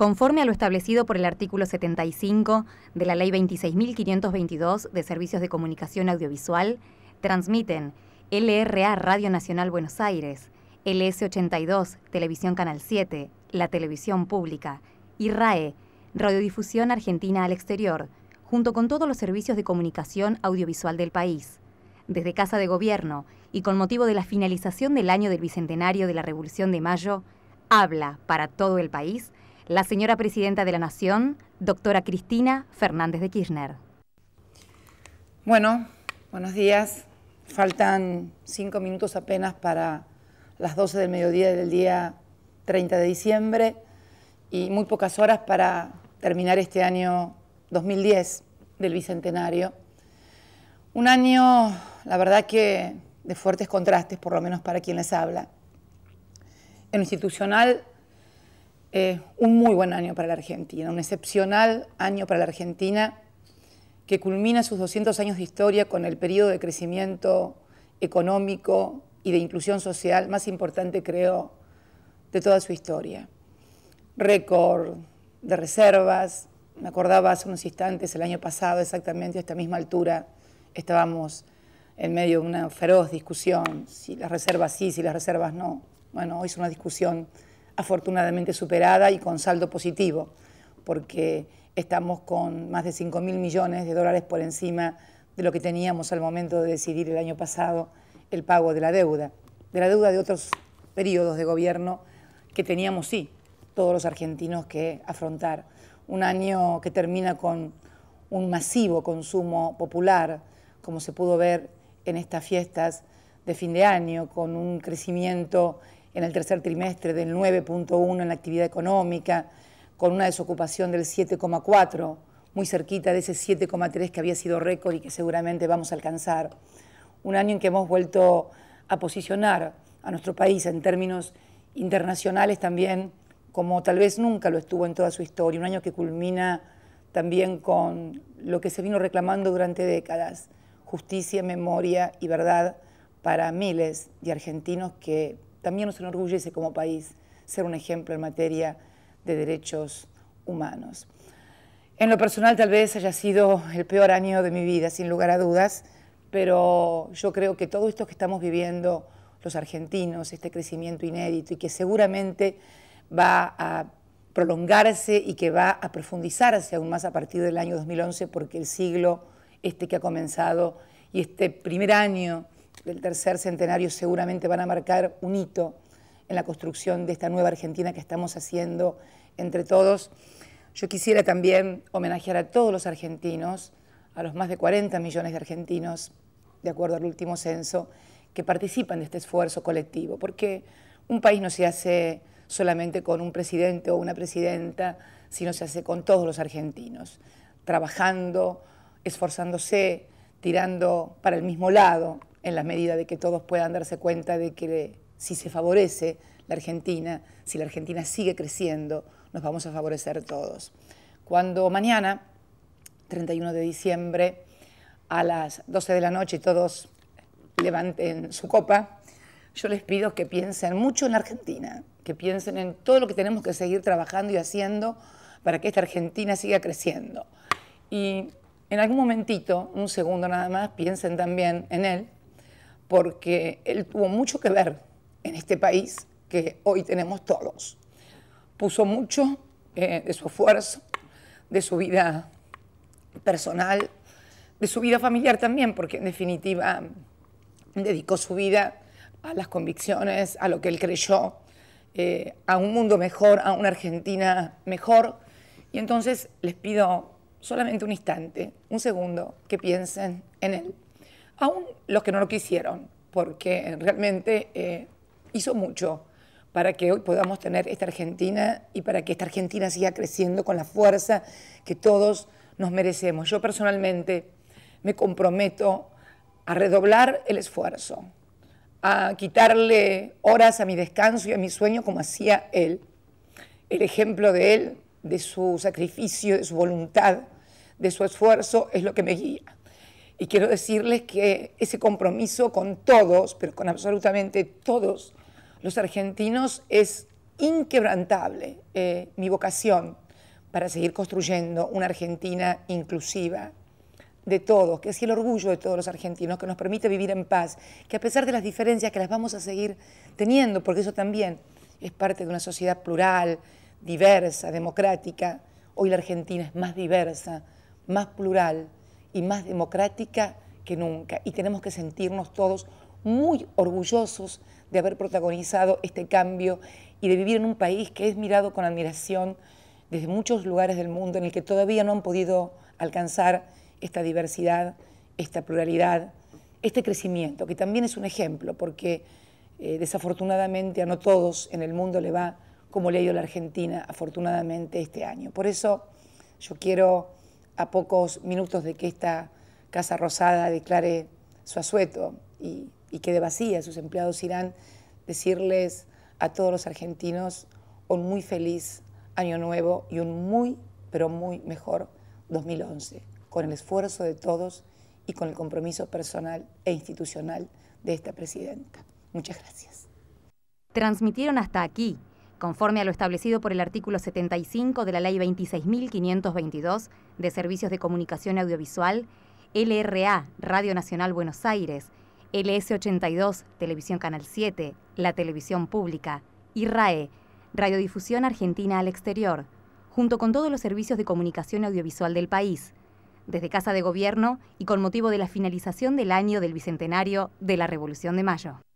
conforme a lo establecido por el artículo 75 de la Ley 26.522 de Servicios de Comunicación Audiovisual, transmiten LRA Radio Nacional Buenos Aires, LS82 Televisión Canal 7, la televisión pública, y RAE, Radiodifusión Argentina al Exterior, junto con todos los servicios de comunicación audiovisual del país. Desde Casa de Gobierno y con motivo de la finalización del año del Bicentenario de la Revolución de Mayo, habla para todo el país la señora presidenta de la Nación, doctora Cristina Fernández de Kirchner. Bueno, buenos días. Faltan cinco minutos apenas para las 12 del mediodía del día 30 de diciembre y muy pocas horas para terminar este año 2010 del Bicentenario. Un año, la verdad que de fuertes contrastes, por lo menos para quien les habla. En institucional un muy buen año para la Argentina, un excepcional año para la Argentina que culmina sus 200 años de historia con el periodo de crecimiento económico y de inclusión social más importante, creo, de toda su historia. Récord de reservas, me acordaba hace unos instantes, el año pasado exactamente a esta misma altura estábamos en medio de una feroz discusión, si las reservas sí, si las reservas no. Bueno, hoy es una discusión afortunadamente superada y con saldo positivo, porque estamos con más de 5 mil millones de dólares por encima de lo que teníamos al momento de decidir el año pasado el pago de la deuda, de la deuda de otros periodos de gobierno que teníamos, sí, todos los argentinos que afrontar. Un año que termina con un masivo consumo popular, como se pudo ver en estas fiestas de fin de año, con un crecimiento en el tercer trimestre del 9.1 en la actividad económica, con una desocupación del 7.4, muy cerquita de ese 7.3 que había sido récord y que seguramente vamos a alcanzar. Un año en que hemos vuelto a posicionar a nuestro país en términos internacionales también, como tal vez nunca lo estuvo en toda su historia, un año que culmina también con lo que se vino reclamando durante décadas, justicia, memoria y verdad para miles de argentinos que también nos enorgullece como país ser un ejemplo en materia de derechos humanos. En lo personal tal vez haya sido el peor año de mi vida, sin lugar a dudas, pero yo creo que todo esto que estamos viviendo los argentinos, este crecimiento inédito y que seguramente va a prolongarse y que va a profundizarse aún más a partir del año 2011 porque el siglo este que ha comenzado y este primer año del tercer centenario seguramente van a marcar un hito en la construcción de esta nueva Argentina que estamos haciendo entre todos. Yo quisiera también homenajear a todos los argentinos, a los más de 40 millones de argentinos, de acuerdo al último censo, que participan de este esfuerzo colectivo, porque un país no se hace solamente con un presidente o una presidenta, sino se hace con todos los argentinos, trabajando, esforzándose, tirando para el mismo lado, en la medida de que todos puedan darse cuenta de que si se favorece la Argentina, si la Argentina sigue creciendo, nos vamos a favorecer todos. Cuando mañana, 31 de diciembre, a las 12 de la noche todos levanten su copa, yo les pido que piensen mucho en la Argentina, que piensen en todo lo que tenemos que seguir trabajando y haciendo para que esta Argentina siga creciendo. Y en algún momentito, un segundo nada más, piensen también en él, porque él tuvo mucho que ver en este país que hoy tenemos todos. Puso mucho eh, de su esfuerzo, de su vida personal, de su vida familiar también, porque en definitiva dedicó su vida a las convicciones, a lo que él creyó, eh, a un mundo mejor, a una Argentina mejor. Y entonces les pido solamente un instante, un segundo, que piensen en él aún los que no lo quisieron, porque realmente eh, hizo mucho para que hoy podamos tener esta Argentina y para que esta Argentina siga creciendo con la fuerza que todos nos merecemos. Yo personalmente me comprometo a redoblar el esfuerzo, a quitarle horas a mi descanso y a mi sueño como hacía él. El ejemplo de él, de su sacrificio, de su voluntad, de su esfuerzo es lo que me guía. Y quiero decirles que ese compromiso con todos, pero con absolutamente todos los argentinos, es inquebrantable. Eh, mi vocación para seguir construyendo una Argentina inclusiva de todos, que es el orgullo de todos los argentinos, que nos permite vivir en paz, que a pesar de las diferencias que las vamos a seguir teniendo, porque eso también es parte de una sociedad plural, diversa, democrática, hoy la Argentina es más diversa, más plural, y más democrática que nunca. Y tenemos que sentirnos todos muy orgullosos de haber protagonizado este cambio y de vivir en un país que es mirado con admiración desde muchos lugares del mundo en el que todavía no han podido alcanzar esta diversidad, esta pluralidad, este crecimiento, que también es un ejemplo, porque eh, desafortunadamente a no todos en el mundo le va como le ha ido a la Argentina, afortunadamente, este año. Por eso yo quiero a pocos minutos de que esta Casa Rosada declare su asueto y, quede vacía, sus empleados irán decirles a todos los argentinos un muy feliz año nuevo y un muy, pero muy mejor 2011, con el esfuerzo de todos y con el compromiso personal e institucional de esta presidenta. Muchas gracias. Transmitieron hasta aquí conforme a lo establecido por el artículo 75 de la Ley 26.522 de Servicios de Comunicación Audiovisual, LRA, Radio Nacional Buenos Aires, LS82, Televisión Canal 7, la Televisión Pública, y RAE, Radiodifusión Argentina al Exterior, junto con todos los servicios de comunicación audiovisual del país, desde Casa de Gobierno y con motivo de la finalización del año del Bicentenario de la Revolución de Mayo.